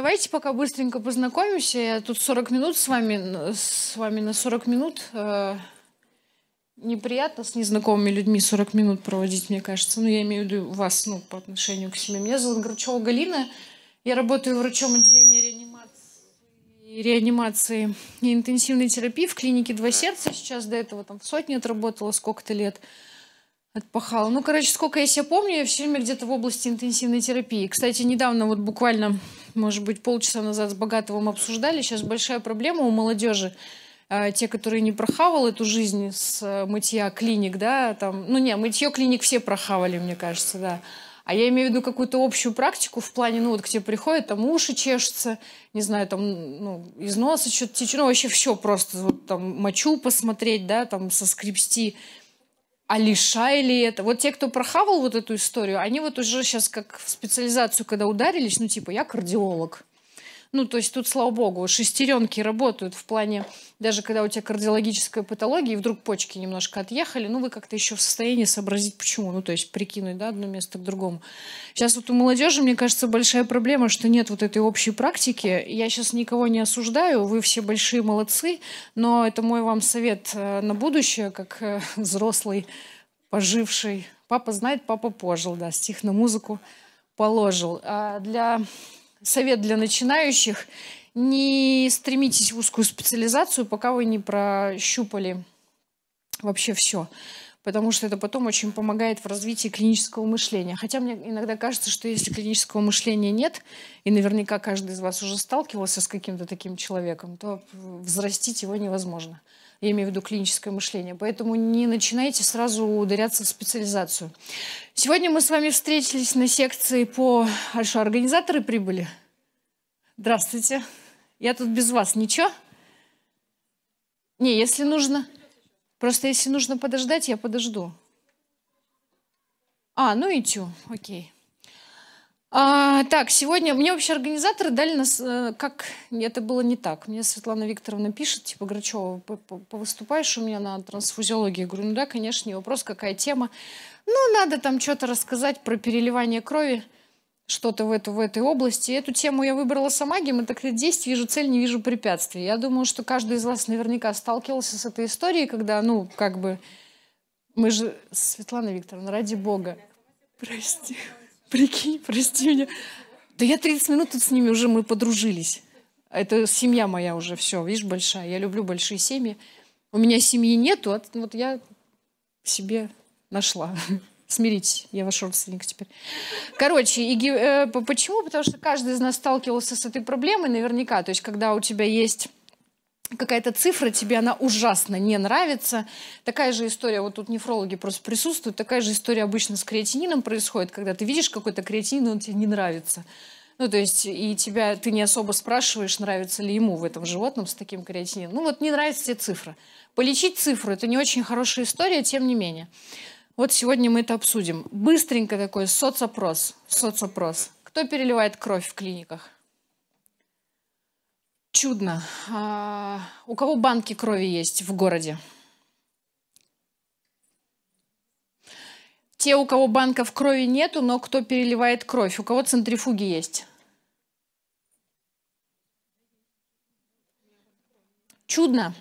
Давайте пока быстренько познакомимся. Я тут 40 минут с вами, с вами на 40 минут. Э, неприятно с незнакомыми людьми 40 минут проводить, мне кажется. Ну, я имею в виду вас, ну, по отношению к себе. Меня зовут Грачева Галина. Я работаю врачом отделения реанимации, реанимации и интенсивной терапии в клинике «Два сердца». Сейчас до этого там в сотне отработала сколько-то лет отпахала. Ну, короче, сколько я себя помню, я все время где-то в области интенсивной терапии. Кстати, недавно вот буквально может быть, полчаса назад с Богатовым обсуждали. Сейчас большая проблема у молодежи а, те, которые не прохавал эту жизнь с э, мытья клиник, да, там, ну не, мытье клиник все прохавали, мне кажется, да. А я имею в виду какую-то общую практику в плане, ну вот к тебе приходят, там уши чешутся, не знаю, там, ну, из носа что-то течет, ну вообще все просто, вот, там, мочу посмотреть, да, там, соскребсти а лишай ли это? Вот те, кто прохавал вот эту историю, они вот уже сейчас как в специализацию, когда ударились, ну типа я кардиолог. Ну, то есть тут, слава богу, шестеренки работают в плане, даже когда у тебя кардиологическая патология, и вдруг почки немножко отъехали, ну, вы как-то еще в состоянии сообразить, почему. Ну, то есть прикинуть, да, одно место к другому. Сейчас вот у молодежи, мне кажется, большая проблема, что нет вот этой общей практики. Я сейчас никого не осуждаю, вы все большие молодцы, но это мой вам совет э, на будущее, как э, взрослый, поживший. Папа знает, папа пожил, да, стих на музыку положил. А для совет для начинающих. Не стремитесь в узкую специализацию, пока вы не прощупали вообще все. Потому что это потом очень помогает в развитии клинического мышления. Хотя мне иногда кажется, что если клинического мышления нет, и наверняка каждый из вас уже сталкивался с каким-то таким человеком, то взрастить его невозможно я имею в виду клиническое мышление. Поэтому не начинайте сразу ударяться в специализацию. Сегодня мы с вами встретились на секции по... А организаторы прибыли? Здравствуйте. Я тут без вас. Ничего? Не, если нужно... Просто если нужно подождать, я подожду. А, ну и тю, окей. А, так, сегодня мне вообще организаторы дали нас, э, как это было не так. Мне Светлана Викторовна пишет, типа, Грачева, повыступаешь у меня на трансфузиологии? Я говорю, ну да, конечно, не вопрос, какая тема. Ну, надо там что-то рассказать про переливание крови, что-то в, эту, в этой области. И эту тему я выбрала сама, гематокрит 10, вижу цель, не вижу препятствий. Я думаю, что каждый из вас наверняка сталкивался с этой историей, когда, ну, как бы, мы же... Светлана Викторовна, ради бога, прости. Прикинь, прости меня. Да я 30 минут тут с ними уже, мы подружились. Это семья моя уже, все, видишь, большая. Я люблю большие семьи. У меня семьи нету, а вот я себе нашла. Смиритесь, я ваш родственник теперь. Короче, и, э, почему? Потому что каждый из нас сталкивался с этой проблемой наверняка. То есть, когда у тебя есть какая-то цифра тебе, она ужасно не нравится. Такая же история, вот тут нефрологи просто присутствуют, такая же история обычно с креатинином происходит, когда ты видишь какой-то креатинин, он тебе не нравится. Ну, то есть, и тебя, ты не особо спрашиваешь, нравится ли ему в этом животном с таким креатинином. Ну, вот не нравится тебе цифра. Полечить цифру – это не очень хорошая история, тем не менее. Вот сегодня мы это обсудим. Быстренько такой соцопрос. Соцопрос. Кто переливает кровь в клиниках? Чудно. А, у кого банки крови есть в городе? Те, у кого банков крови нету, но кто переливает кровь? У кого центрифуги есть? Чудно.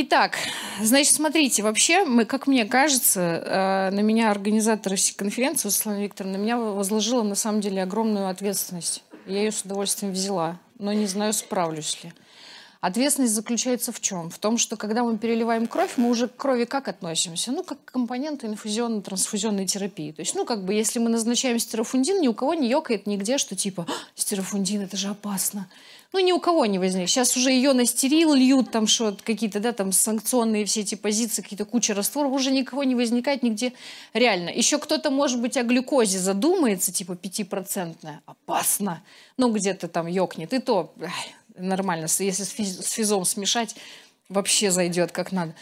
Итак, значит, смотрите, вообще, мы, как мне кажется, э, на меня организаторы конференции, Светлана Викторовна, на меня возложила на самом деле огромную ответственность. Я ее с удовольствием взяла, но не знаю, справлюсь ли. Ответственность заключается в чем? В том, что когда мы переливаем кровь, мы уже к крови как относимся? Ну, как к компоненту инфузионно-трансфузионной терапии. То есть, ну, как бы, если мы назначаем стерофундин, ни у кого не ёкает нигде, что типа «А, «Стерофундин, это же опасно!» ну, ни у кого не возник. Сейчас уже ее на стерил льют, там что, то какие-то, да, там санкционные все эти позиции, какие-то куча растворов, уже никого не возникает нигде реально. Еще кто-то, может быть, о глюкозе задумается, типа пятипроцентная опасно, ну, где-то там ёкнет, и то эх, нормально, если с физом смешать, вообще зайдет как надо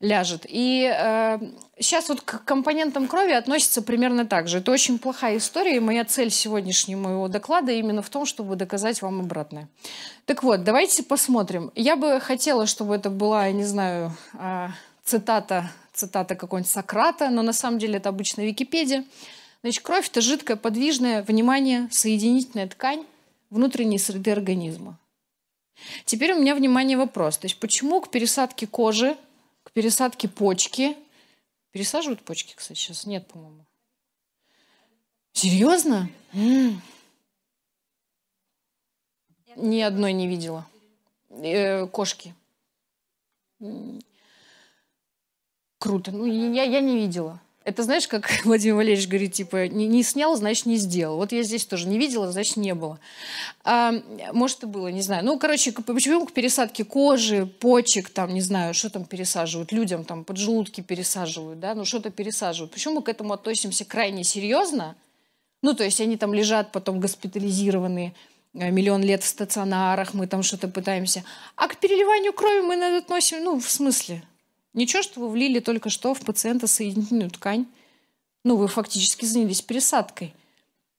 ляжет. И э, сейчас вот к компонентам крови относится примерно так же. Это очень плохая история, и моя цель сегодняшнего моего доклада именно в том, чтобы доказать вам обратное. Так вот, давайте посмотрим. Я бы хотела, чтобы это была, я не знаю, э, цитата, цитата какой-нибудь Сократа, но на самом деле это обычно Википедия. Значит, кровь – это жидкая, подвижная, внимание, соединительная ткань внутренней среды организма. Теперь у меня, внимание, вопрос. То есть почему к пересадке кожи пересадки почки. Пересаживают почки, кстати, сейчас? Нет, по-моему. Серьезно? М-м. Ни одной не видела. Э-э, кошки. Круто. Ну, я, я не видела. Это знаешь, как Владимир Валерьевич говорит, типа, не, не снял, значит, не сделал. Вот я здесь тоже не видела, значит, не было. А, может, и было, не знаю. Ну, короче, почему к пересадке кожи, почек, там, не знаю, что там пересаживают, людям там поджелудки пересаживают, да, ну, что-то пересаживают. Почему мы к этому относимся крайне серьезно? Ну, то есть они там лежат потом госпитализированные, э, миллион лет в стационарах, мы там что-то пытаемся. А к переливанию крови мы на это относим, ну, в смысле, Ничего, что вы влили только что в пациента соединительную ткань. Ну, вы фактически занялись пересадкой.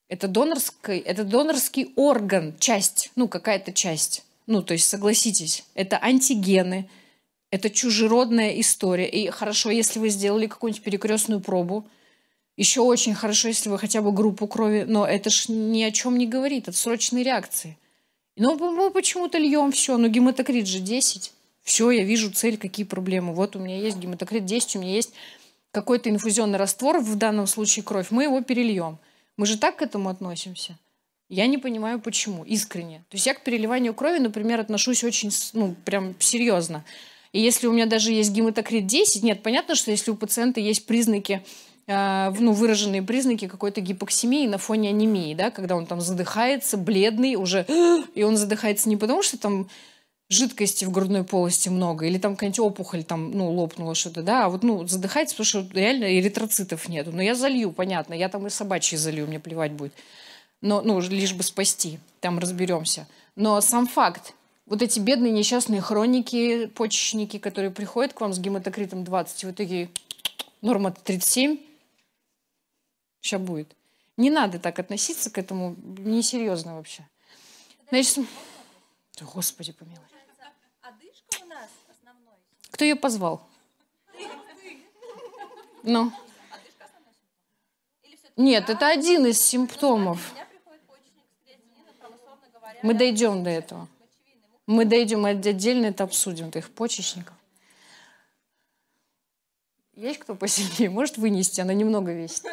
Это, донорский, это донорский орган, часть, ну, какая-то часть. Ну, то есть, согласитесь, это антигены, это чужеродная история. И хорошо, если вы сделали какую-нибудь перекрестную пробу. Еще очень хорошо, если вы хотя бы группу крови, но это ж ни о чем не говорит, это срочные реакции. Но мы почему-то льем все, ну гематокрит же 10 все, я вижу цель, какие проблемы. Вот у меня есть гематокрит 10, у меня есть какой-то инфузионный раствор, в данном случае кровь, мы его перельем. Мы же так к этому относимся. Я не понимаю, почему, искренне. То есть я к переливанию крови, например, отношусь очень, ну, прям серьезно. И если у меня даже есть гематокрит 10, нет, понятно, что если у пациента есть признаки, э, ну, выраженные признаки какой-то гипоксимии на фоне анемии, да, когда он там задыхается, бледный уже, и он задыхается не потому, что там жидкости в грудной полости много, или там какая-нибудь опухоль там, ну, лопнула что-то, да, а вот, ну, задыхается, потому что реально эритроцитов нету. Но ну, я залью, понятно, я там и собачьи залью, мне плевать будет. Но, ну, лишь бы спасти, там разберемся. Но сам факт, вот эти бедные несчастные хроники, почечники, которые приходят к вам с гематокритом 20, вот такие, норма 37, сейчас будет. Не надо так относиться к этому, несерьезно вообще. Значит, Господи помилуй. Кто ее позвал? Ну. Нет, это один из симптомов. Мы дойдем до этого. Мы дойдем, мы отдельно это обсудим, этих почечников. Есть кто посильнее? Может вынести, она немного весит.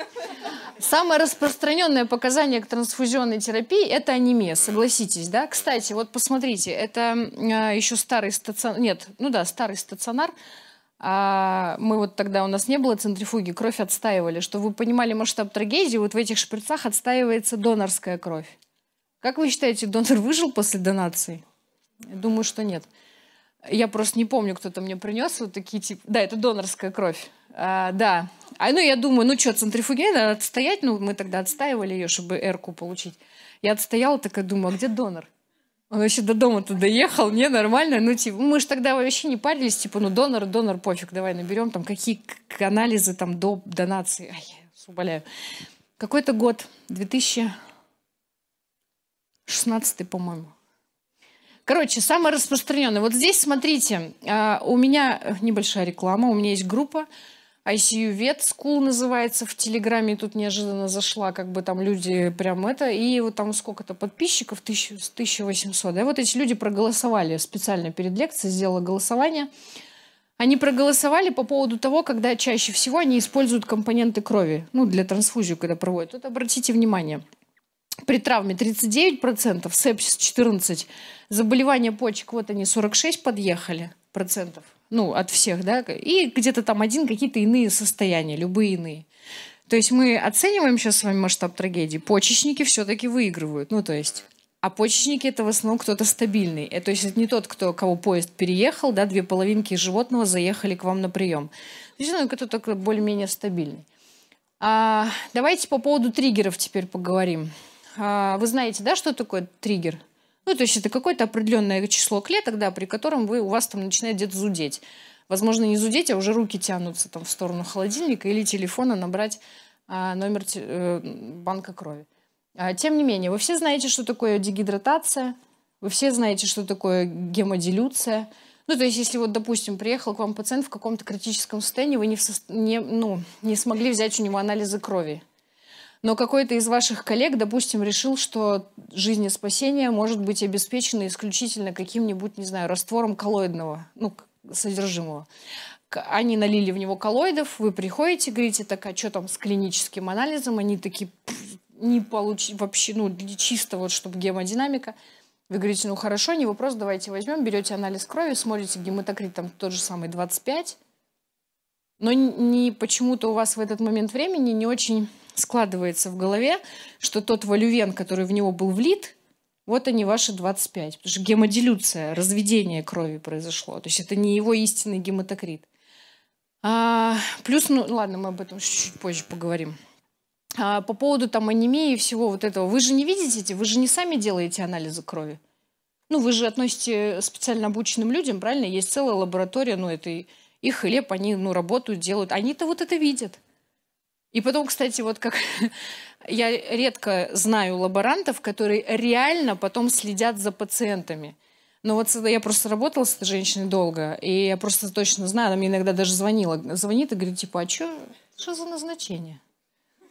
Самое распространенное показание к трансфузионной терапии – это анемия, согласитесь, да? Кстати, вот посмотрите, это э, а, еще старый стационар, нет, ну да, старый стационар, а мы вот тогда, у нас не было центрифуги, кровь отстаивали. Чтобы вы понимали масштаб трагедии, вот в этих шприцах отстаивается донорская кровь. Как вы считаете, донор выжил после донации? Я думаю, что нет. Я просто не помню, кто-то мне принес вот такие типа... Да, это донорская кровь. А, да. А, ну, я думаю, ну что, центрифугей надо отстоять. Ну, мы тогда отстаивали ее, чтобы эрку получить. Я отстояла, такая думаю, а где донор? Он вообще до дома-то доехал, не нормально. Ну, типа, мы же тогда вообще не парились, типа, ну, донор, донор, пофиг, давай наберем там какие анализы там до донации. Ай, уболяю. Какой-то год, 2016, по-моему. Короче, самое распространенное. Вот здесь, смотрите, а, у меня э, небольшая реклама, у меня есть группа ICU Vet School называется в Телеграме, тут неожиданно зашла, как бы там люди прям это, и вот там сколько-то подписчиков, 1000, 1800, да, вот эти люди проголосовали специально перед лекцией, сделала голосование, они проголосовали по поводу того, когда чаще всего они используют компоненты крови, ну, для трансфузии, когда проводят. Тут обратите внимание – при травме 39%, сепсис 14%, заболевания почек, вот они 46 подъехали процентов, ну, от всех, да, и где-то там один, какие-то иные состояния, любые иные. То есть мы оцениваем сейчас с вами масштаб трагедии. Почечники все-таки выигрывают. Ну, то есть... А почечники это в основном кто-то стабильный. Это, то есть это не тот, кто, кого поезд переехал, да, две половинки животного заехали к вам на прием. То есть ну, кто-то более-менее стабильный. А, давайте по поводу триггеров теперь поговорим. А, вы знаете, да, что такое триггер? Ну, то есть это какое-то определенное число клеток, да, при котором вы, у вас там начинает где-то зудеть. Возможно, не зудеть, а уже руки тянутся там в сторону холодильника или телефона набрать а, номер э, банка крови. А, тем не менее, вы все знаете, что такое дегидратация, вы все знаете, что такое гемодилюция. Ну, то есть, если вот, допустим, приехал к вам пациент в каком-то критическом состоянии, вы не, в со... не, ну, не смогли взять у него анализы крови но какой-то из ваших коллег, допустим, решил, что жизнеспасение может быть обеспечено исключительно каким-нибудь, не знаю, раствором коллоидного, ну, содержимого. Они налили в него коллоидов, вы приходите, говорите, так, а что там с клиническим анализом? Они такие, не получи, вообще, ну, для чисто вот, чтобы гемодинамика. Вы говорите, ну хорошо, не вопрос, давайте возьмем, берете анализ крови, смотрите гематокрит, там тот же самый 25, но не почему-то у вас в этот момент времени не очень складывается в голове, что тот валювен, который в него был влит, вот они ваши 25. Потому что гемодилюция, разведение крови произошло. То есть это не его истинный гематокрит. А, плюс, ну ладно, мы об этом чуть-чуть позже поговорим. А, по поводу там анемии и всего вот этого. Вы же не видите, эти, вы же не сами делаете анализы крови. Ну, вы же относите специально обученным людям, правильно? Есть целая лаборатория, ну, это и, и хлеб, они, ну, работают, делают. Они-то вот это видят. И потом, кстати, вот как я редко знаю лаборантов, которые реально потом следят за пациентами. Но вот я просто работала с этой женщиной долго, и я просто точно знаю, она мне иногда даже звонила. Звонит и говорит, типа, а что что за назначение?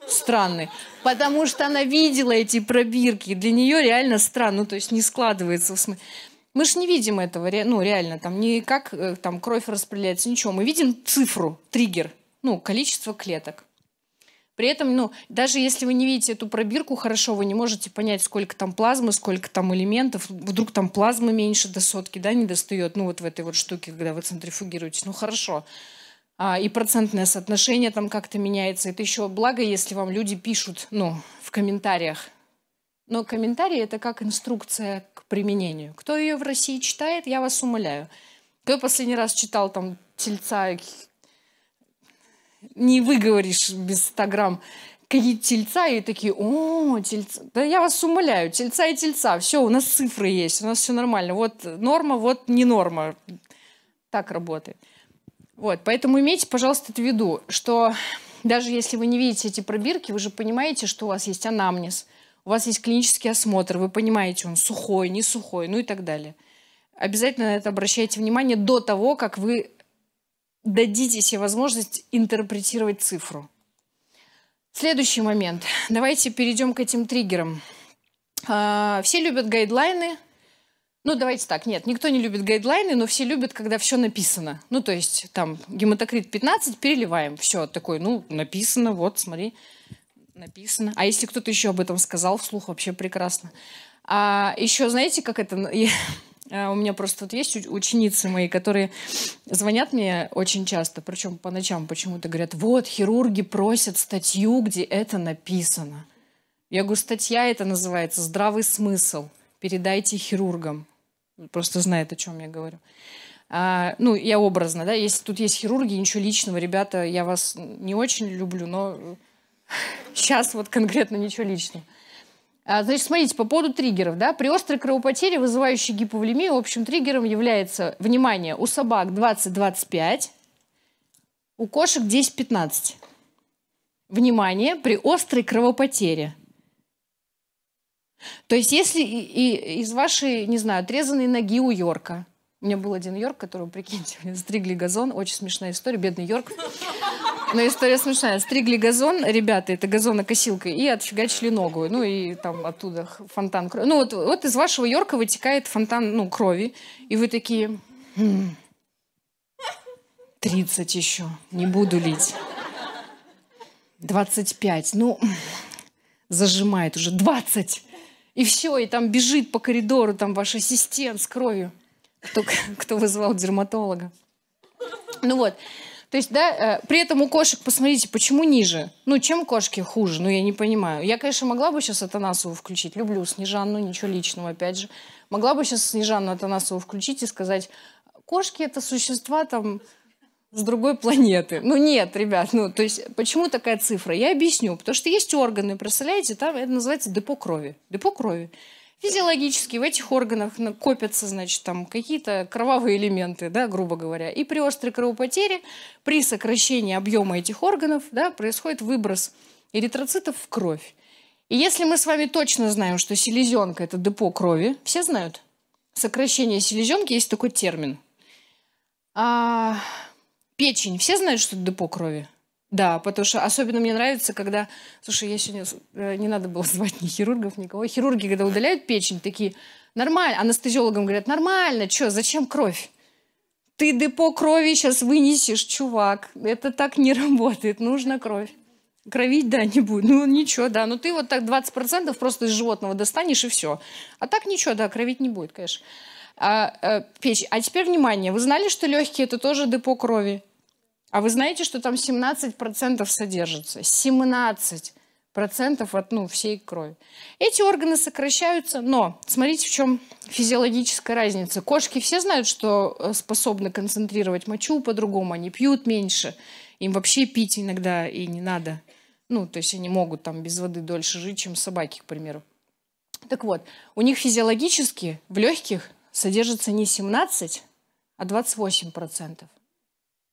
странный. Потому что она видела эти пробирки. Для нее реально странно. Ну, то есть не складывается в смысле. Мы же не видим этого, ну, реально, там не как э, там кровь распределяется, ничего. Мы видим цифру, триггер, ну, количество клеток. При этом, ну, даже если вы не видите эту пробирку хорошо, вы не можете понять, сколько там плазмы, сколько там элементов. Вдруг там плазмы меньше до сотки, да, не достает, ну, вот в этой вот штуке, когда вы центрифугируете. Ну, хорошо. А, и процентное соотношение там как-то меняется. Это еще благо, если вам люди пишут, ну, в комментариях. Но комментарии это как инструкция к применению. Кто ее в России читает, я вас умоляю. Кто последний раз читал там тельца не выговоришь без 100 грамм какие тельца, и такие, о, тельца. Да я вас умоляю, тельца и тельца, все, у нас цифры есть, у нас все нормально. Вот норма, вот не норма. Так работает. Вот, поэтому имейте, пожалуйста, это в виду, что даже если вы не видите эти пробирки, вы же понимаете, что у вас есть анамнез, у вас есть клинический осмотр, вы понимаете, он сухой, не сухой, ну и так далее. Обязательно на это обращайте внимание до того, как вы дадите себе возможность интерпретировать цифру. Следующий момент. Давайте перейдем к этим триггерам. А, все любят гайдлайны. Ну, давайте так, нет, никто не любит гайдлайны, но все любят, когда все написано. Ну, то есть, там, гематокрит 15, переливаем. Все, такой, ну, написано, вот, смотри, написано. А если кто-то еще об этом сказал вслух, вообще прекрасно. А еще, знаете, как это... А, у меня просто вот есть ученицы мои, которые звонят мне очень часто, причем по ночам почему-то говорят, вот, хирурги просят статью, где это написано. Я говорю, статья это называется «Здравый смысл. Передайте хирургам». Просто знает, о чем я говорю. А, ну, я образно, да, если тут есть хирурги, ничего личного, ребята, я вас не очень люблю, но сейчас вот конкретно ничего личного. А, значит, смотрите, по поводу триггеров. Да? При острой кровопотере, вызывающей гиповлемию, общим триггером является, внимание, у собак 20-25, у кошек 10-15. Внимание, при острой кровопотере. То есть если и, из вашей, не знаю, отрезанной ноги у Йорка – у меня был один Йорк, которого, прикиньте, стригли газон. Очень смешная история. Бедный Йорк. Но история смешная. Стригли газон, ребята, это газонокосилкой, и отфигачили ногу. Ну и там оттуда фонтан крови. Ну вот, вот из вашего Йорка вытекает фонтан ну, крови. И вы такие... Хм, 30 еще, не буду лить. 25, ну, зажимает уже 20. И все, и там бежит по коридору там ваш ассистент с кровью кто, кто вызывал дерматолога. Ну вот. То есть, да, э, при этом у кошек, посмотрите, почему ниже? Ну, чем кошки хуже? Ну, я не понимаю. Я, конечно, могла бы сейчас Атанасову включить. Люблю Снежанну, ничего личного, опять же. Могла бы сейчас Снежанну Атанасову включить и сказать, кошки — это существа там с другой планеты. Ну нет, ребят, ну то есть почему такая цифра? Я объясню. Потому что есть органы, представляете, там это называется депо крови. Депо крови физиологически в этих органах копятся, значит, там какие-то кровавые элементы, да, грубо говоря. И при острой кровопотере, при сокращении объема этих органов, да, происходит выброс эритроцитов в кровь. И если мы с вами точно знаем, что селезенка – это депо крови, все знают, сокращение селезенки есть такой термин. А, печень, все знают, что это депо крови? Да, потому что особенно мне нравится, когда... Слушай, я сегодня... Э, не надо было звать ни хирургов, никого. Хирурги, когда удаляют печень, такие... Нормально. Анестезиологам говорят, нормально, что, зачем кровь? Ты депо крови сейчас вынесешь, чувак. Это так не работает, нужна кровь. Кровить, да, не будет. Ну, ничего, да. Ну, ты вот так 20% просто из животного достанешь, и все. А так ничего, да, кровить не будет, конечно. А, а, э, печь. А теперь внимание. Вы знали, что легкие это тоже депо крови? А вы знаете, что там 17% содержится? 17% от ну, всей крови. Эти органы сокращаются, но смотрите, в чем физиологическая разница. Кошки все знают, что э, способны концентрировать мочу по-другому, они пьют меньше, им вообще пить иногда и не надо. Ну, то есть они могут там без воды дольше жить, чем собаки, к примеру. Так вот, у них физиологически в легких содержится не 17, а 28%.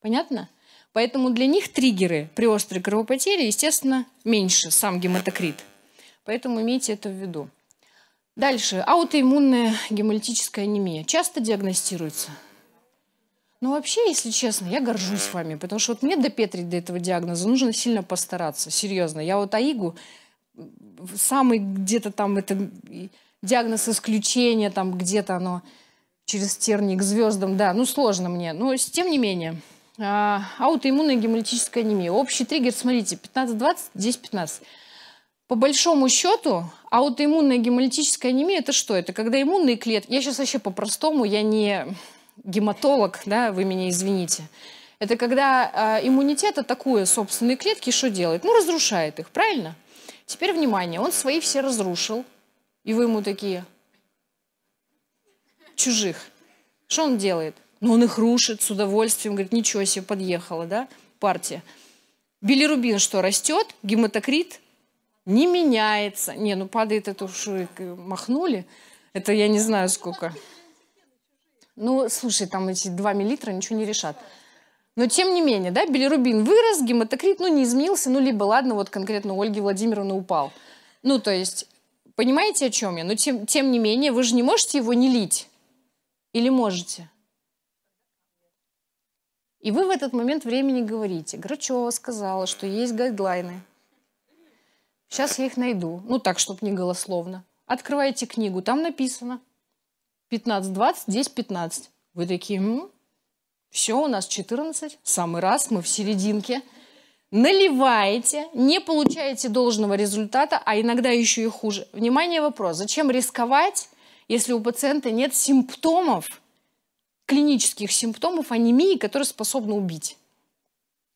Понятно? Поэтому для них триггеры при острой кровопотере, естественно, меньше, сам гематокрит. Поэтому имейте это в виду. Дальше. Аутоиммунная гемолитическая анемия. Часто диагностируется? Ну, вообще, если честно, я горжусь вами, потому что вот мне допетрить до этого диагноза нужно сильно постараться, серьезно. Я вот АИГу, самый где-то там, это диагноз исключения, там где-то оно через терник к звездам, да, ну, сложно мне, но тем не менее. А, аутоиммунная гемолитическая анемия. Общий триггер, смотрите, 15-20, здесь 15. По большому счету, аутоиммунная гемолитическая анемия – это что? Это когда иммунные клетки… Я сейчас вообще по-простому, я не гематолог, да, вы меня извините. Это когда э, иммунитет атакуя собственные клетки, что делает? Ну, разрушает их, правильно? Теперь внимание, он свои все разрушил, и вы ему такие чужих. Что он делает? Но ну, он их рушит с удовольствием, говорит, ничего себе, подъехала, да, партия. Билирубин что, растет? Гематокрит не меняется. Не, ну падает это уж э, махнули. Это я не знаю сколько. Ну, слушай, там эти 2 миллилитра ничего не решат. Но тем не менее, да, билирубин вырос, гематокрит, ну, не изменился, ну, либо, ладно, вот конкретно у Ольги Владимировны упал. Ну, то есть, понимаете, о чем я? Но тем, тем не менее, вы же не можете его не лить. Или можете? И вы в этот момент времени говорите, Грачева сказала, что есть гайдлайны. Сейчас я их найду. Ну так, чтобы не голословно. Открываете книгу, там написано 15-20, здесь 15 Вы такие, М? все, у нас 14, самый раз, мы в серединке. Наливаете, не получаете должного результата, а иногда еще и хуже. Внимание, вопрос. Зачем рисковать, если у пациента нет симптомов, клинических симптомов анемии, которые способны убить.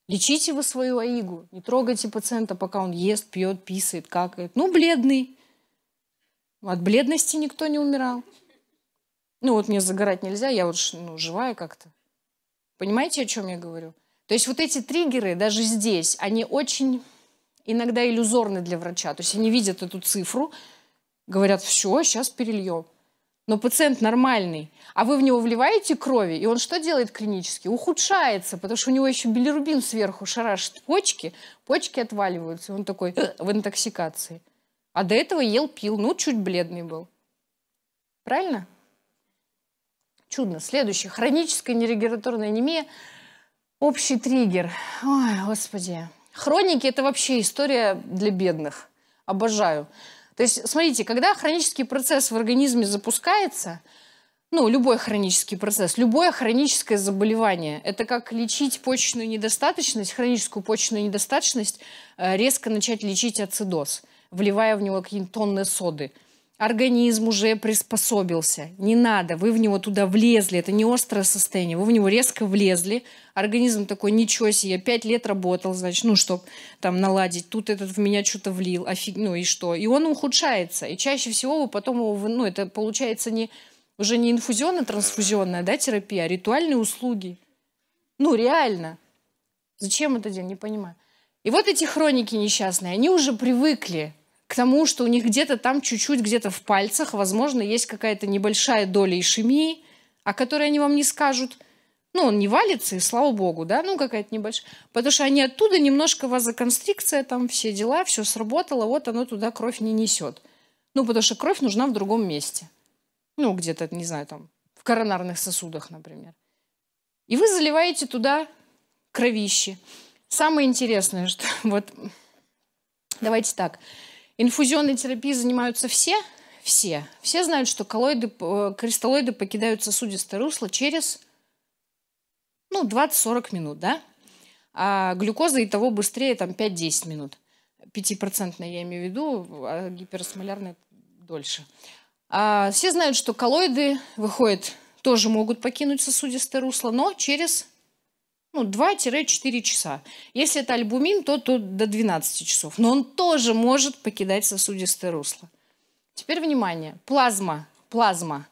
Лечите вы свою аигу, не трогайте пациента, пока он ест, пьет, писает, какает. Ну, бледный. Ну, от бледности никто не умирал. Ну, вот мне загорать нельзя, я вот ну, живая как-то. Понимаете, о чем я говорю? То есть вот эти триггеры даже здесь, они очень иногда иллюзорны для врача. То есть они видят эту цифру, говорят, все, сейчас перельем но пациент нормальный, а вы в него вливаете крови, и он что делает клинически? Ухудшается, потому что у него еще билирубин сверху шарашит почки, почки отваливаются, и он такой «Э, в интоксикации. А до этого ел, пил, ну, чуть бледный был. Правильно? Чудно. Следующее. Хроническая нерегуляторная анемия. Общий триггер. Ой, господи. Хроники – это вообще история для бедных. Обожаю. Обожаю. То есть, смотрите, когда хронический процесс в организме запускается, ну, любой хронический процесс, любое хроническое заболевание. Это как лечить почечную недостаточность, хроническую почечную недостаточность, э, резко начать лечить ацидоз, вливая в него какие-то тонны соды – организм уже приспособился. Не надо, вы в него туда влезли, это не острое состояние, вы в него резко влезли. Организм такой, ничего себе, я пять лет работал, значит, ну, чтобы там наладить, тут этот в меня что-то влил, офиг, ну и что. И он ухудшается, и чаще всего вы потом его, ну, это получается не, уже не инфузионно-трансфузионная, да, терапия, а ритуальные услуги. Ну, реально. Зачем это делать, не понимаю. И вот эти хроники несчастные, они уже привыкли к тому, что у них где-то там чуть-чуть, где-то в пальцах, возможно, есть какая-то небольшая доля ишемии, о которой они вам не скажут. Ну, он не валится, и слава богу, да, ну, какая-то небольшая. Потому что они оттуда немножко вазоконстрикция, там все дела, все сработало, вот оно туда кровь не несет. Ну, потому что кровь нужна в другом месте. Ну, где-то, не знаю, там, в коронарных сосудах, например. И вы заливаете туда кровище. Самое интересное, что вот... Давайте так. Инфузионной терапией занимаются все? Все. Все знают, что коллоиды, э, кристаллоиды покидают сосудистое русло через ну, 20-40 минут, да? А глюкоза и того быстрее, там, 5-10 минут. 5% я имею в виду, а гиперосмолярная дольше. А все знают, что коллоиды выходят, тоже могут покинуть сосудистое русло, но через ну, 2-4 часа. Если это альбумин, то, то до 12 часов. Но он тоже может покидать сосудистое русло. Теперь внимание. Плазма. Плазма.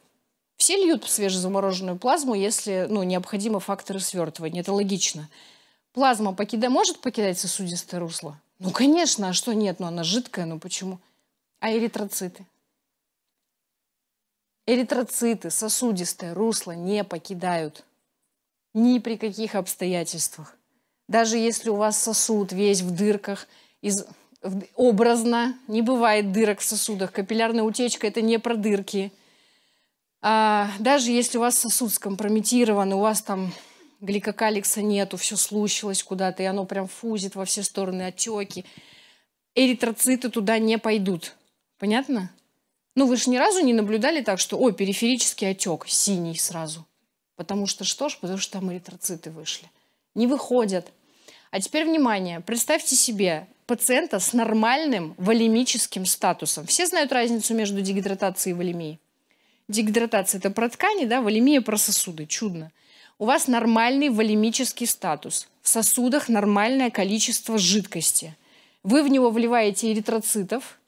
Все льют свежезамороженную плазму, если ну, необходимы факторы свертывания. Это логично. Плазма покида... может покидать сосудистое русло? Ну, конечно, а что нет? Ну, она жидкая, ну почему? А эритроциты? Эритроциты сосудистое русло не покидают. Ни при каких обстоятельствах. Даже если у вас сосуд весь в дырках, из... образно, не бывает дырок в сосудах. Капиллярная утечка – это не про дырки. А даже если у вас сосуд скомпрометирован, у вас там гликокаликса нету, все случилось куда-то, и оно прям фузит во все стороны, отеки. Эритроциты туда не пойдут. Понятно? Ну, вы же ни разу не наблюдали так, что, о, периферический отек, синий сразу. Потому что что ж? Потому что там эритроциты вышли. Не выходят. А теперь внимание. Представьте себе пациента с нормальным волемическим статусом. Все знают разницу между дегидратацией и волемией. Дегидратация – это про ткани, да, волемия – про сосуды. Чудно. У вас нормальный волемический статус. В сосудах нормальное количество жидкости. Вы в него вливаете эритроцитов,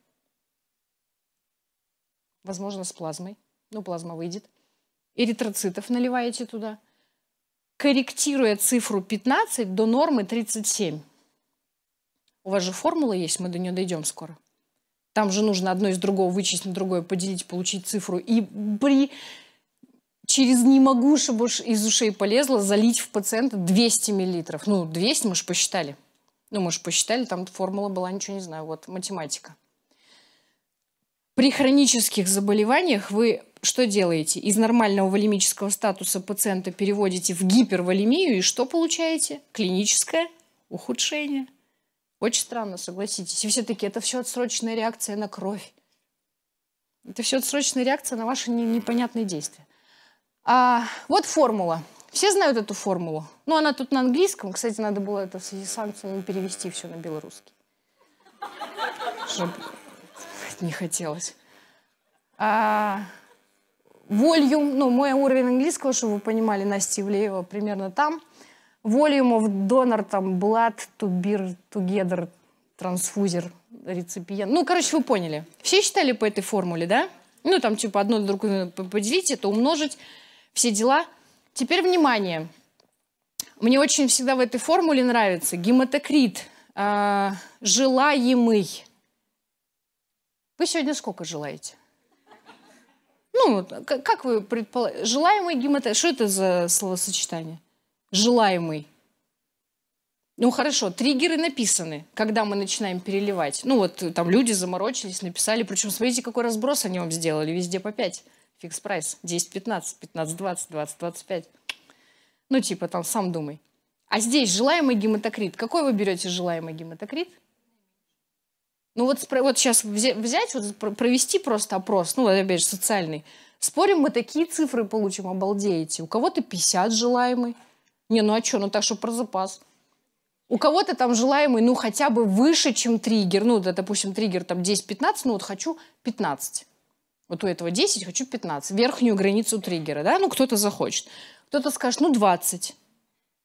возможно, с плазмой. Ну, плазма выйдет – эритроцитов наливаете туда, корректируя цифру 15 до нормы 37. У вас же формула есть, мы до нее дойдем скоро. Там же нужно одно из другого вычесть на другое, поделить, получить цифру. И при через «не могу», чтобы из ушей полезло, залить в пациента 200 миллилитров. Ну, 200 мы же посчитали. Ну, мы же посчитали, там формула была, ничего не знаю, вот математика. При хронических заболеваниях вы что делаете? Из нормального волемического статуса пациента переводите в гиперволемию, и что получаете? Клиническое ухудшение. Очень странно, согласитесь. И все-таки это все отсроченная реакция на кровь. Это все отсроченная реакция на ваши непонятные действия. А, вот формула. Все знают эту формулу? Ну, она тут на английском. Кстати, надо было это в связи с санкциями перевести все на белорусский. Чтобы не хотелось. А, Volume, ну, мой уровень английского, чтобы вы понимали, Настя Ивлеева примерно там. Volume of donor, там, blood to beer together, трансфузер, реципиент. Ну, короче, вы поняли. Все считали по этой формуле, да? Ну, там, типа, одно другое поделить, это умножить, все дела. Теперь, внимание. Мне очень всегда в этой формуле нравится гематокрит, э, желаемый. Вы сегодня сколько желаете? Ну, как вы предполагаете, желаемый гематоз, что это за словосочетание? Желаемый. Ну хорошо, триггеры написаны, когда мы начинаем переливать. Ну вот э, там люди заморочились, написали, причем смотрите, какой разброс они вам сделали, везде по 5. Фикс прайс 10-15, 15-20, 20-25. Ну типа там сам думай. А здесь желаемый гематокрит. Какой вы берете желаемый гематокрит? Ну вот, вот сейчас взять, вот провести просто опрос, ну, опять же, социальный. Спорим, мы такие цифры получим, обалдеете. У кого-то 50 желаемый. Не, ну а что, ну так что про запас. У кого-то там желаемый, ну, хотя бы выше, чем триггер. Ну, да, допустим, триггер там 10-15, ну, вот хочу 15. Вот у этого 10, хочу 15. Верхнюю границу триггера, да? Ну, кто-то захочет. Кто-то скажет, ну, 20.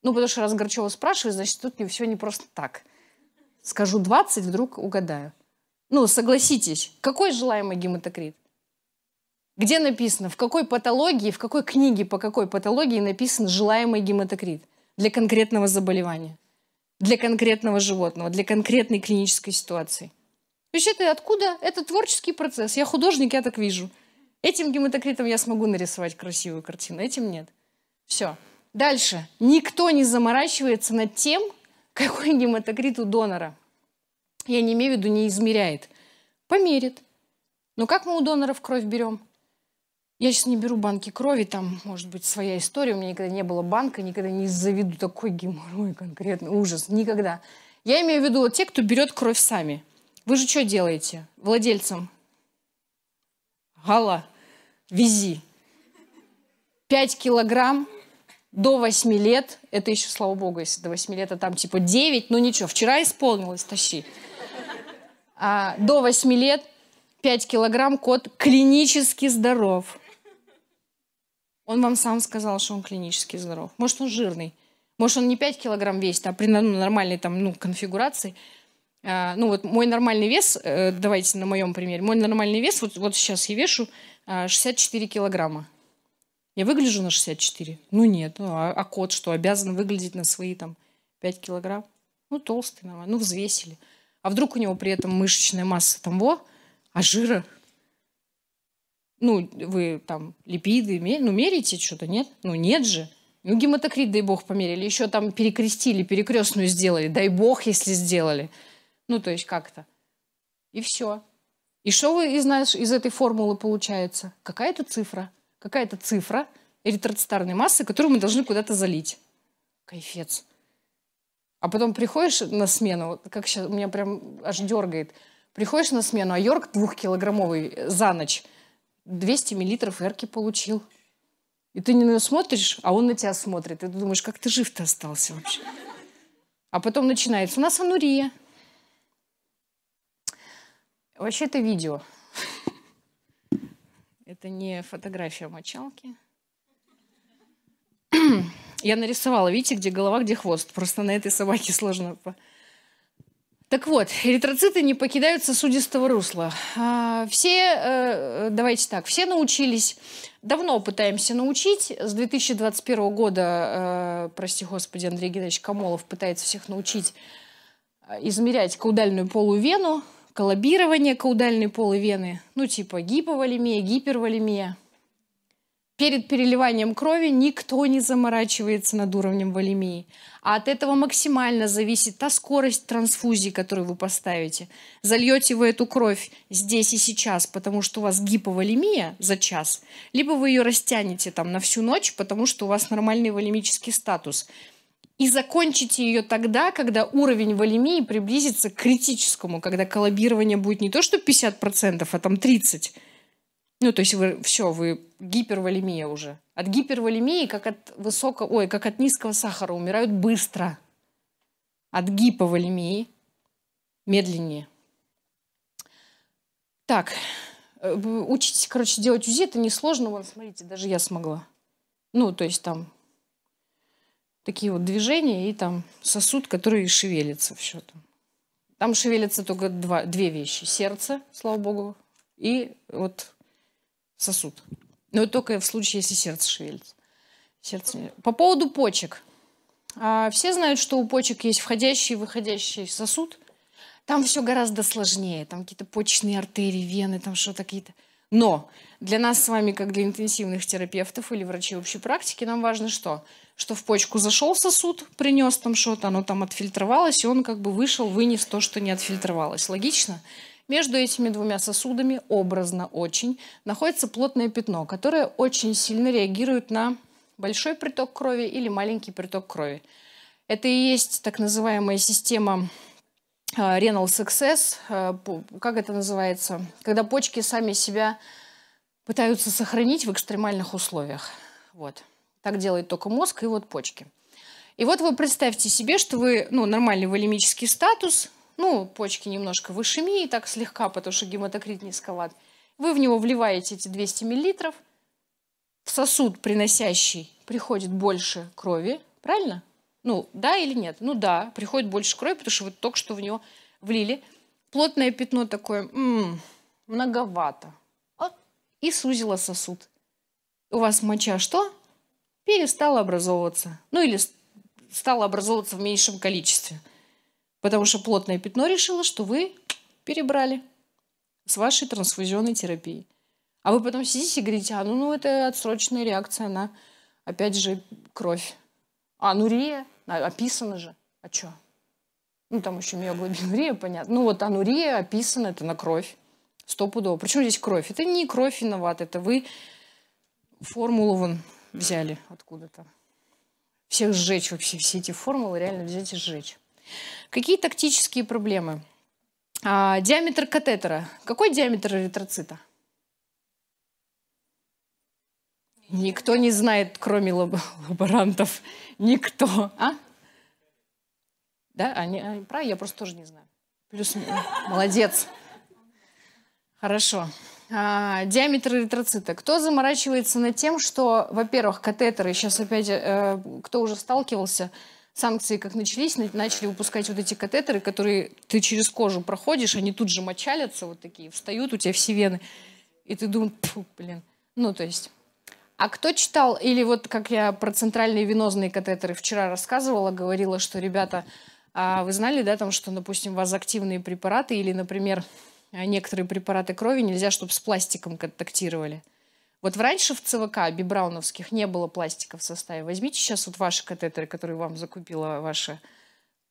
Ну, потому что раз Горчева спрашивает, значит, тут не все не просто так. Скажу 20, вдруг угадаю. Ну, согласитесь, какой желаемый гематокрит? Где написано, в какой патологии, в какой книге, по какой патологии написан желаемый гематокрит для конкретного заболевания, для конкретного животного, для конкретной клинической ситуации? То есть это откуда? Это творческий процесс. Я художник, я так вижу. Этим гематокритом я смогу нарисовать красивую картину, этим нет. Все. Дальше. Никто не заморачивается над тем, какой гематокрит у донора – я не имею в виду не измеряет. Померит. Но как мы у доноров кровь берем? Я сейчас не беру банки крови, там, может быть, своя история. У меня никогда не было банка, никогда не заведу такой геморрой конкретно, ужас, никогда. Я имею в виду вот те, кто берет кровь сами. Вы же что делаете владельцам? Гала, вези. 5 килограмм до 8 лет, это еще, слава богу, если до 8 лет, а там типа 9, ну ничего, вчера исполнилось, тащи а, до 8 лет 5 килограмм кот клинически здоров. Он вам сам сказал, что он клинически здоров. Может, он жирный. Может, он не 5 килограмм весит, а при нормальной там, ну, конфигурации. А, ну, вот мой нормальный вес, э, давайте на моем примере, мой нормальный вес, вот, вот сейчас я вешу э, а, 64 килограмма. Я выгляжу на 64? Ну, нет. Ну, а, а кот что, обязан выглядеть на свои там 5 килограмм? Ну, толстый, нормально. Ну, взвесили. А вдруг у него при этом мышечная масса там во, а жира? Ну, вы там липиды, ну, мерите что-то, нет? Ну, нет же. Ну, гематокрит, дай бог, померили. Еще там перекрестили, перекрестную сделали. Дай бог, если сделали. Ну, то есть как-то. И все. И что вы из, нас, из этой формулы получается? Какая-то цифра. Какая-то цифра эритроцитарной массы, которую мы должны куда-то залить. Кайфец. А потом приходишь на смену, как сейчас, у меня прям аж дергает. Приходишь на смену, а Йорк двухкилограммовый э, за ночь 200 миллилитров эрки получил. И ты на него смотришь, а он на тебя смотрит. И ты думаешь, как ты жив-то остался вообще? А потом начинается, у нас анурия. Вообще это видео. Это не фотография мочалки. Я нарисовала, видите, где голова, где хвост. Просто на этой собаке сложно. Так вот, эритроциты не покидают сосудистого русла. А, все, э, э, давайте так, все научились, давно пытаемся научить. С 2021 года, э, прости господи, Андрей Геннадьевич Камолов пытается всех научить измерять каудальную полую вену, коллабирование каудальной полой вены, ну типа гиповолемия, гиперволемия перед переливанием крови никто не заморачивается над уровнем волемии. А от этого максимально зависит та скорость трансфузии, которую вы поставите. Зальете вы эту кровь здесь и сейчас, потому что у вас гиповолемия за час, либо вы ее растянете там на всю ночь, потому что у вас нормальный волемический статус. И закончите ее тогда, когда уровень волемии приблизится к критическому, когда коллабирование будет не то что 50%, а там 30%. Ну, то есть вы все, вы гиперволемия уже. От гиперволемии, как от высокого, ой, как от низкого сахара, умирают быстро. От гиповолемии медленнее. Так, э, учитесь, короче, делать УЗИ, это несложно. Вон, смотрите, даже я смогла. Ну, то есть там такие вот движения и там сосуд, который шевелится. Все там. там шевелятся только два, две вещи. Сердце, слава богу, и вот сосуд. Но ну, только в случае, если сердце шевелится. Сердце... По поводу почек. А, все знают, что у почек есть входящий и выходящий сосуд. Там все гораздо сложнее. Там какие-то почечные артерии, вены, там что-то какие-то. Но для нас с вами, как для интенсивных терапевтов или врачей общей практики, нам важно что? Что в почку зашел сосуд, принес там что-то, оно там отфильтровалось, и он как бы вышел, вынес то, что не отфильтровалось. Логично? Логично? Между этими двумя сосудами, образно очень, находится плотное пятно, которое очень сильно реагирует на большой приток крови или маленький приток крови. Это и есть так называемая система э, renal success, э, как это называется, когда почки сами себя пытаются сохранить в экстремальных условиях. Вот. Так делает только мозг и вот почки. И вот вы представьте себе, что вы, ну, нормальный волемический статус, ну, почки немножко вышемии, так слегка, потому что гематокрит низковат. Вы в него вливаете эти 200 мл, в сосуд приносящий приходит больше крови, правильно? Ну, да или нет? Ну да, приходит больше крови, потому что вы только что в него влили. Плотное пятно такое, м-м, многовато. и сузило сосуд. У вас моча что? Перестала образовываться. Ну или стала образовываться в меньшем количестве. Потому что плотное пятно решило, что вы перебрали с вашей трансфузионной терапией. А вы потом сидите и говорите, а ну, ну это отсроченная реакция на, опять же, кровь. А, нурия, а, описано же. А что? Ну, там еще миоглобинурия, понятно. Ну, вот анурия описана, это на кровь. Стопудово. Причем здесь кровь? Это не кровь виноват, это вы формулу вон взяли откуда-то. Всех сжечь вообще, все эти формулы реально взять и сжечь. Какие тактические проблемы? А, диаметр катетера. Какой диаметр эритроцита? Никто не знает, кроме лаб лаборантов. Никто. А? Да, они, они правы, я просто тоже не знаю. Плюс молодец. Хорошо. А, диаметр эритроцита. Кто заморачивается над тем, что, во-первых, катетеры, сейчас опять, э, кто уже сталкивался, санкции как начались, начали выпускать вот эти катетеры, которые ты через кожу проходишь, они тут же мочалятся вот такие, встают у тебя все вены. И ты думаешь, блин. Ну, то есть... А кто читал, или вот как я про центральные венозные катетеры вчера рассказывала, говорила, что, ребята, а вы знали, да, там, что, допустим, у вас активные препараты или, например, некоторые препараты крови нельзя, чтобы с пластиком контактировали. Вот раньше в ЦВК бибрауновских не было пластика в составе. Возьмите сейчас вот ваши катетеры, которые вам закупило ваше,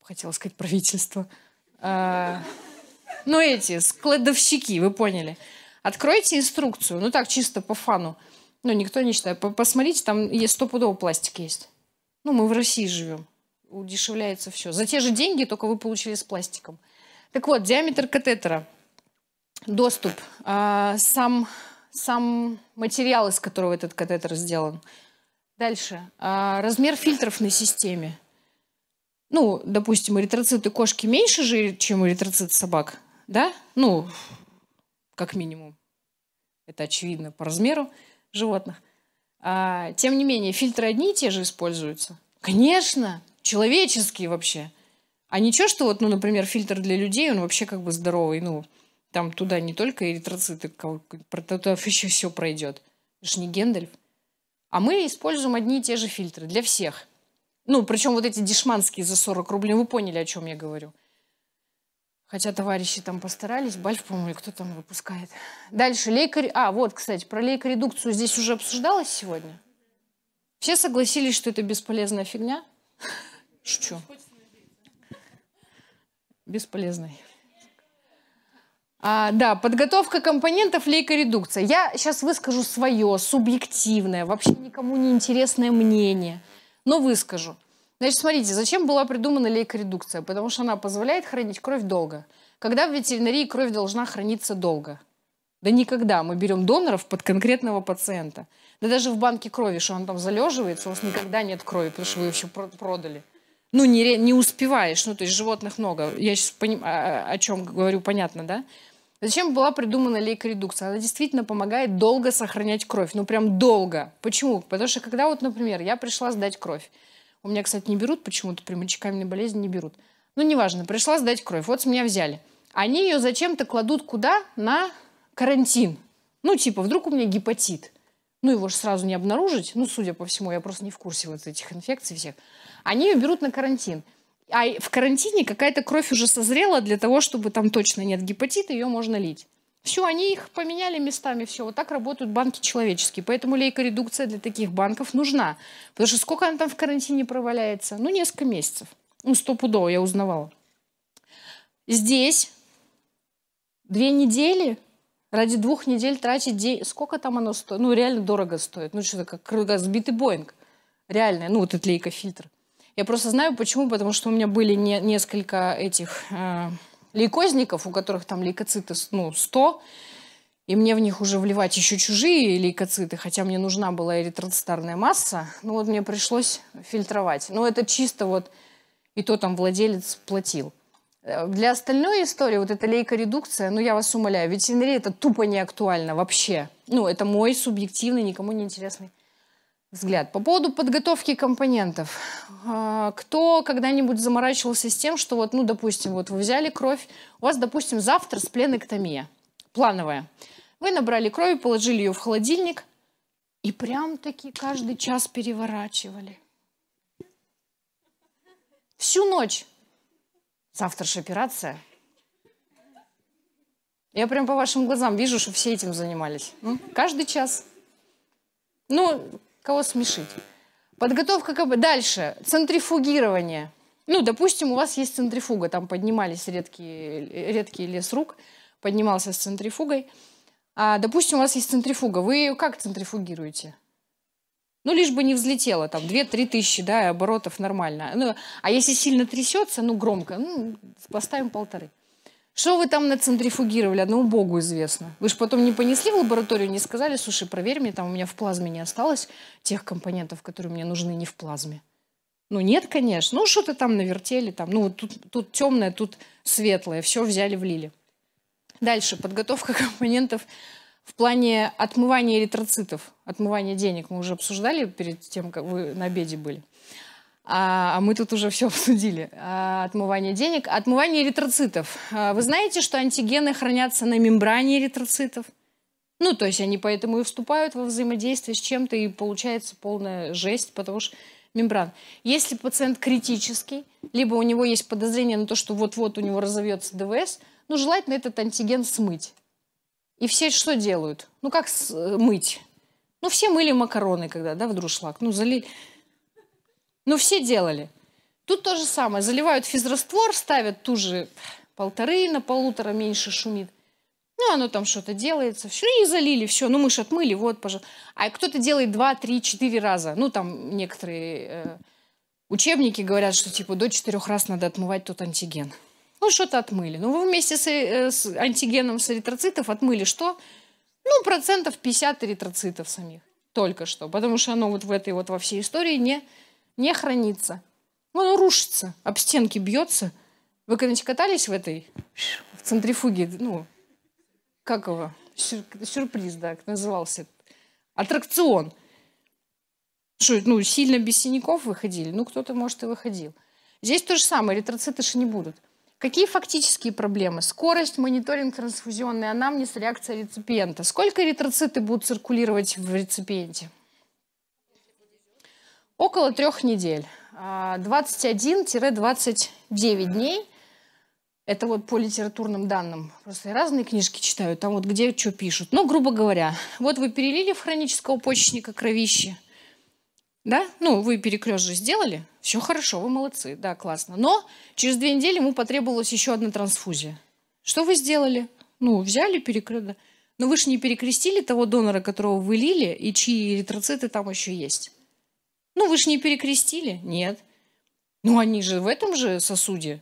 хотела сказать, правительство. А, ну эти, складовщики, вы поняли. Откройте инструкцию, ну так, чисто по фану. Ну, никто не читает. Посмотрите, там есть стопудово пластик есть. Ну, мы в России живем. Удешевляется все. За те же деньги, только вы получили с пластиком. Так вот, диаметр катетера, доступ, а, сам сам материал, из которого этот катетер сделан. Дальше. А, размер фильтров на системе. Ну, допустим, эритроциты кошки меньше жирят, чем эритроциты собак, да? Ну, как минимум. Это очевидно по размеру животных. А, тем не менее, фильтры одни и те же используются. Конечно, человеческие вообще. А ничего, что вот, ну, например, фильтр для людей, он вообще как бы здоровый, ну, там туда не только эритроциты, туда еще все пройдет. Это же не Гендальф. А мы используем одни и те же фильтры для всех. Ну, причем вот эти дешманские за 40 рублей, вы поняли, о чем я говорю. Хотя товарищи там постарались, Бальф, по-моему, кто там выпускает. Дальше, лейкорь... А, вот, кстати, про лейкоредукцию здесь уже обсуждалось сегодня? Все согласились, что это бесполезная фигня? Шучу. Бесполезная. А, да, подготовка компонентов лейкоредукция. Я сейчас выскажу свое субъективное, вообще никому не интересное мнение, но выскажу. Значит, смотрите, зачем была придумана лейкоредукция? Потому что она позволяет хранить кровь долго. Когда в ветеринарии кровь должна храниться долго? Да никогда. Мы берем доноров под конкретного пациента. Да даже в банке крови, что он там залеживается, у вас никогда нет крови, потому что вы еще продали ну, не, не успеваешь, ну, то есть животных много. Я сейчас поним... А, о, о чем говорю, понятно, да? Зачем была придумана лейкоредукция? Она действительно помогает долго сохранять кровь. Ну, прям долго. Почему? Потому что когда вот, например, я пришла сдать кровь, у меня, кстати, не берут почему-то, при мочекаменной болезни не берут. Ну, неважно, пришла сдать кровь, вот с меня взяли. Они ее зачем-то кладут куда? На карантин. Ну, типа, вдруг у меня гепатит. Ну, его же сразу не обнаружить. Ну, судя по всему, я просто не в курсе вот этих инфекций всех. Они ее берут на карантин. А в карантине какая-то кровь уже созрела для того, чтобы там точно нет гепатита, ее можно лить. Все, они их поменяли местами, все. Вот так работают банки человеческие. Поэтому лейкоредукция для таких банков нужна. Потому что сколько она там в карантине проваляется? Ну, несколько месяцев. Ну, стопудово я узнавала. Здесь две недели, ради двух недель тратить день. Сколько там оно стоит? Ну, реально дорого стоит. Ну, что-то как сбитый Боинг. Реально, ну, вот этот лейкофильтр. фильтр я просто знаю, почему, потому что у меня были не, несколько этих э, лейкозников, у которых там лейкоциты ну, 100, и мне в них уже вливать еще чужие лейкоциты, хотя мне нужна была эритроцитарная масса, ну вот мне пришлось фильтровать. Но ну, это чисто вот, и то там владелец платил. Э, для остальной истории, вот эта лейкоредукция, ну я вас умоляю, ветеринария это тупо не актуально вообще. Ну, это мой субъективный, никому не интересный взгляд. По поводу подготовки компонентов. А, кто когда-нибудь заморачивался с тем, что вот, ну, допустим, вот вы взяли кровь, у вас, допустим, завтра спленэктомия, плановая. Вы набрали кровь, положили ее в холодильник и прям-таки каждый час переворачивали. Всю ночь. Завтра же операция. Я прям по вашим глазам вижу, что все этим занимались. Ну, каждый час. Ну, Кого смешить? Подготовка к... Дальше. Центрифугирование. Ну, допустим, у вас есть центрифуга. Там поднимались редкие, редкие лес рук. Поднимался с центрифугой. А, допустим, у вас есть центрифуга. Вы как центрифугируете? Ну, лишь бы не взлетело, там, 2-3 тысячи, да, оборотов нормально. Ну, а если сильно трясется, ну, громко, ну, поставим полторы. Что вы там нацентрифугировали? Одному богу известно. Вы же потом не понесли в лабораторию, не сказали, слушай, проверь мне, там у меня в плазме не осталось тех компонентов, которые мне нужны не в плазме. Ну нет, конечно. Ну что-то там навертели, там, ну тут, тут темное, тут светлое, все взяли, влили. Дальше, подготовка компонентов в плане отмывания эритроцитов, отмывания денег. Мы уже обсуждали перед тем, как вы на обеде были. А, а мы тут уже все обсудили. А, отмывание денег. Отмывание эритроцитов. А, вы знаете, что антигены хранятся на мембране эритроцитов? Ну, то есть они поэтому и вступают во взаимодействие с чем-то, и получается полная жесть, потому что мембран. Если пациент критический, либо у него есть подозрение на то, что вот-вот у него разовьется ДВС, ну, желательно этот антиген смыть. И все что делают? Ну, как смыть? Э, ну, все мыли макароны, когда, да, вдруг шлак. Ну, залили. Ну, все делали. Тут то же самое. Заливают физраствор, ставят ту же полторы на полутора, меньше шумит. Ну, оно там что-то делается. Все, ну, и залили, все. Ну, мы же отмыли, вот, пожалуйста. А кто-то делает два, три, четыре раза. Ну, там некоторые э, учебники говорят, что, типа, до четырех раз надо отмывать тот антиген. Ну, что-то отмыли. Ну, вы вместе с, э, с антигеном с эритроцитов отмыли что? Ну, процентов 50 эритроцитов самих. Только что. Потому что оно вот в этой вот во всей истории не не хранится. Он рушится, об стенки бьется. Вы когда-нибудь катались в этой в центрифуге? Ну, как его? Сюр, сюрприз, да, как назывался. Аттракцион. Что, ну, сильно без синяков выходили? Ну, кто-то, может, и выходил. Здесь то же самое, ретроциты же не будут. Какие фактические проблемы? Скорость, мониторинг трансфузионный анамнез, реакция реципиента. Сколько ретроциты будут циркулировать в реципиенте? Около трех недель. 21-29 а, дней. Это вот по литературным данным. Просто разные книжки читаю, там вот где что пишут. Но, ну, грубо говоря, вот вы перелили в хронического почечника кровище, да? Ну, вы перекрест же сделали, все хорошо, вы молодцы, да, классно. Но через две недели ему потребовалась еще одна трансфузия. Что вы сделали? Ну, взяли перекрест. Но вы же не перекрестили того донора, которого вы лили, и чьи эритроциты там еще есть. Ну, вы же не перекрестили? Нет. Ну, они же в этом же сосуде.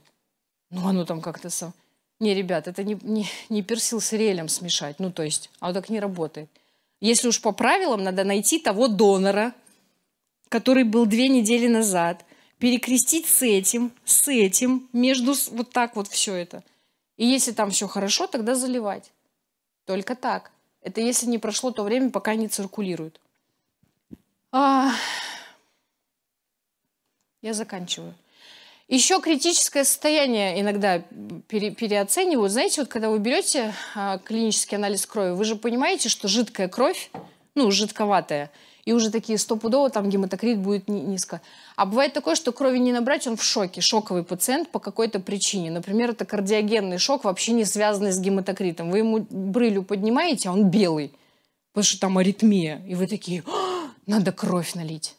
Ну, оно там как-то сам... Не, ребят, это не, не, не персил с релем смешать. Ну, то есть, оно так не работает. Если уж по правилам, надо найти того донора, который был две недели назад, перекрестить с этим, с этим, между... Вот так вот все это. И если там все хорошо, тогда заливать. Только так. Это если не прошло то время, пока не циркулируют. А... Я заканчиваю. Еще критическое состояние иногда пере, переоценивают. Знаете, вот когда вы берете а, клинический анализ крови, вы же понимаете, что жидкая кровь, ну, жидковатая, и уже такие стопудово там гематокрит будет низко. А бывает такое, что крови не набрать, он в шоке, шоковый пациент по какой-то причине. Например, это кардиогенный шок, вообще не связанный с гематокритом. Вы ему брылю поднимаете, а он белый, потому что там аритмия. И вы такие, «А, надо кровь налить.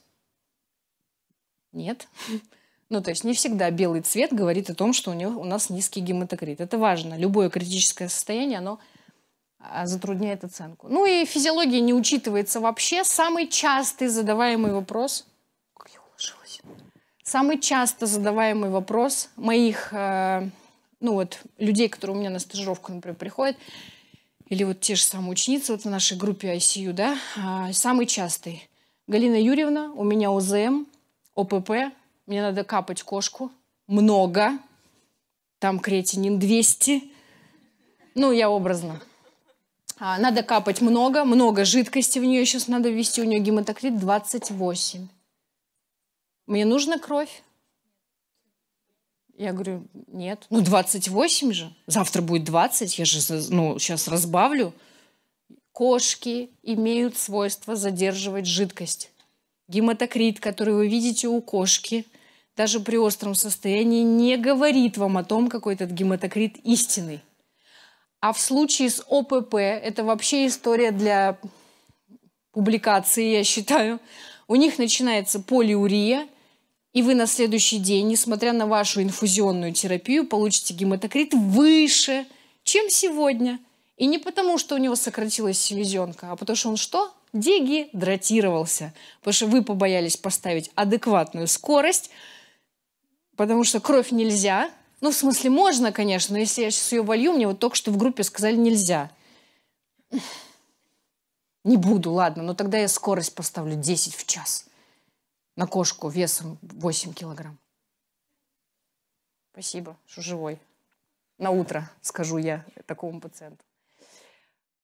Нет. Ну, то есть не всегда белый цвет говорит о том, что у, него, у нас низкий гематокрит. Это важно. Любое критическое состояние, оно а, затрудняет оценку. Ну и физиология не учитывается вообще. Самый частый задаваемый вопрос... Как я уложилась? Самый часто задаваемый вопрос моих, э, ну вот, людей, которые у меня на стажировку, например, приходят, или вот те же самые ученицы вот в нашей группе ICU, да, а, самый частый. Галина Юрьевна, у меня УЗМ ОПП, мне надо капать кошку, много, там креатинин 200, ну, я образно. А, надо капать много, много жидкости в нее сейчас надо ввести, у нее гематокрит 28. Мне нужна кровь? Я говорю, нет. Ну, 28 же. Завтра будет 20, я же ну, сейчас разбавлю. Кошки имеют свойство задерживать жидкость гематокрит, который вы видите у кошки, даже при остром состоянии, не говорит вам о том, какой этот гематокрит истинный. А в случае с ОПП, это вообще история для публикации, я считаю, у них начинается полиурия, и вы на следующий день, несмотря на вашу инфузионную терапию, получите гематокрит выше, чем сегодня. И не потому, что у него сократилась селезенка, а потому что он что? дегидратировался, потому что вы побоялись поставить адекватную скорость, потому что кровь нельзя. Ну, в смысле, можно, конечно, но если я сейчас ее волью, мне вот только что в группе сказали нельзя. Не буду, ладно, но тогда я скорость поставлю 10 в час на кошку весом 8 килограмм. Спасибо, что живой. На утро скажу я такому пациенту.